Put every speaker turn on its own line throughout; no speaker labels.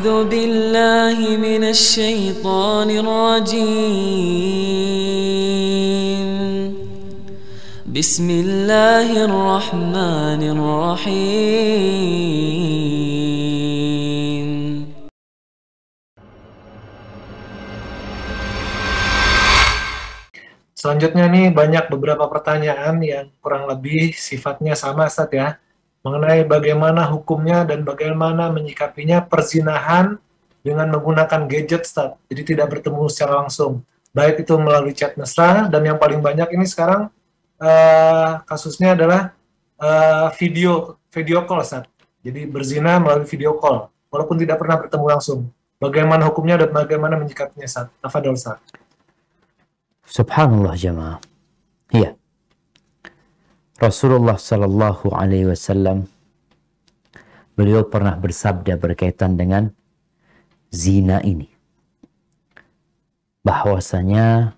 أعوذ بالله من الشيطان الرجيم بسم الله الرحمن الرحيم
Selanjutnya nih banyak beberapa pertanyaan yang kurang lebih sifatnya sama Ustaz ya mengenai bagaimana hukumnya dan bagaimana menyikapinya perzinahan dengan menggunakan gadget, start. Jadi tidak bertemu secara langsung. Baik itu melalui chat mesra, dan yang paling banyak ini sekarang uh, kasusnya adalah uh, video video call, start. Jadi berzina melalui video call, walaupun tidak pernah bertemu langsung. Bagaimana hukumnya dan bagaimana menyikapinya, saat Tafadol, Ustaz.
Subhanallah, jemaah. Iya. Rasulullah Shallallahu Alaihi Wasallam beliau pernah bersabda berkaitan dengan zina ini bahwasanya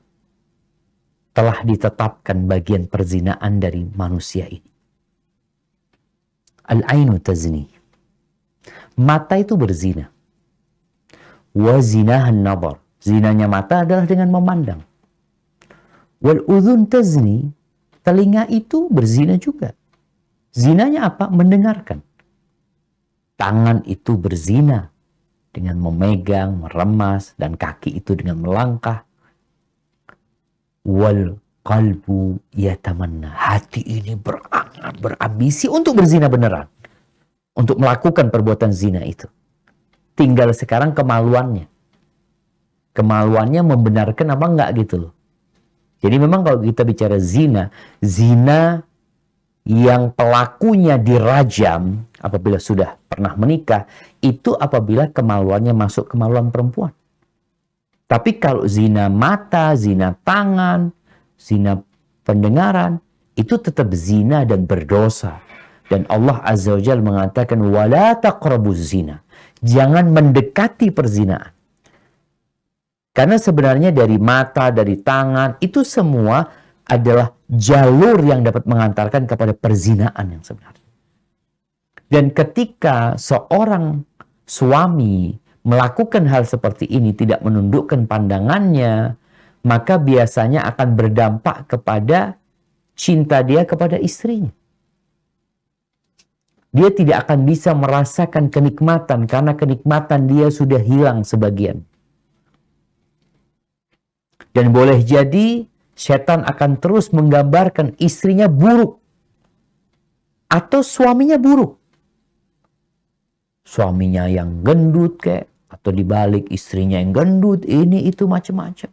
telah ditetapkan bagian perzinaan dari manusia ini al-ainu tazni mata itu berzina wa zinahan nabar zinanya mata adalah dengan memandang wal udhun tazni Telinga itu berzina juga. Zinanya apa? Mendengarkan. Tangan itu berzina dengan memegang, meremas, dan kaki itu dengan melangkah. Wal kalbu yatamanna. Hati ini berangan, berambisi untuk berzina beneran. Untuk melakukan perbuatan zina itu. Tinggal sekarang kemaluannya. Kemaluannya membenarkan apa enggak gitu loh. Jadi memang kalau kita bicara zina, zina yang pelakunya dirajam apabila sudah pernah menikah, itu apabila kemaluannya masuk kemaluan perempuan. Tapi kalau zina mata, zina tangan, zina pendengaran, itu tetap zina dan berdosa. Dan Allah Azza wa Jal mengatakan, Wala zina. Jangan mendekati perzinaan. Karena sebenarnya dari mata, dari tangan, itu semua adalah jalur yang dapat mengantarkan kepada perzinaan yang sebenarnya. Dan ketika seorang suami melakukan hal seperti ini, tidak menundukkan pandangannya, maka biasanya akan berdampak kepada cinta dia kepada istrinya. Dia tidak akan bisa merasakan kenikmatan karena kenikmatan dia sudah hilang sebagian. Dan boleh jadi setan akan terus menggambarkan istrinya buruk atau suaminya buruk. Suaminya yang gendut kayak atau dibalik istrinya yang gendut ini itu macam-macam.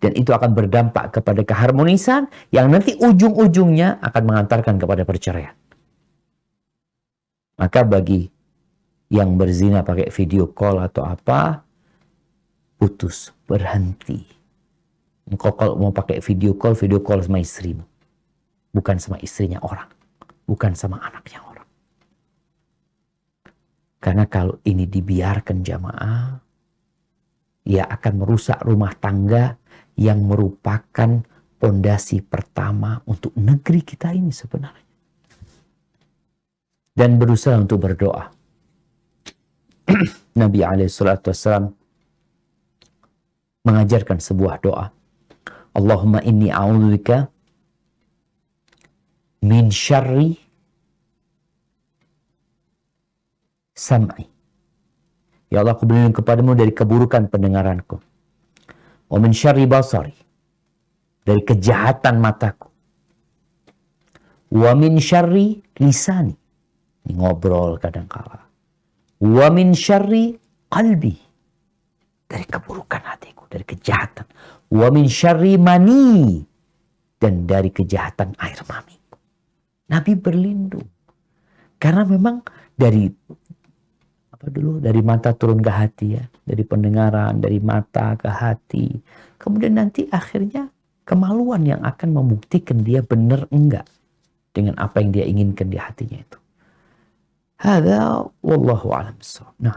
Dan itu akan berdampak kepada keharmonisan yang nanti ujung-ujungnya akan mengantarkan kepada perceraian. Maka bagi yang berzina pakai video call atau apa, putus, berhenti Engkau kalau mau pakai video call, video call sama istrimu. Bukan sama istrinya orang. Bukan sama anaknya orang. Karena kalau ini dibiarkan jamaah, ia akan merusak rumah tangga yang merupakan pondasi pertama untuk negeri kita ini sebenarnya. Dan berusaha untuk berdoa. Nabi alaihissalam mengajarkan sebuah doa. Allahumma inni a'udzubika min syarri sam'i. Ya Allah, aku berlindung kepadamu dari keburukan pendengaranku. Wa min syarri basari. Dari kejahatan mataku. Wa min syarri lisani. Ini ngobrol kadang kala. Wa min syarri qalbi dari keburukan hatiku, dari kejahatan. Wa min syarri mani dan dari kejahatan air mamiku, Nabi berlindung. Karena memang dari apa dulu dari mata turun ke hati ya, dari pendengaran, dari mata ke hati. Kemudian nanti akhirnya kemaluan yang akan membuktikan dia benar enggak dengan apa yang dia inginkan di hatinya itu. Hada wallahu alam Nah,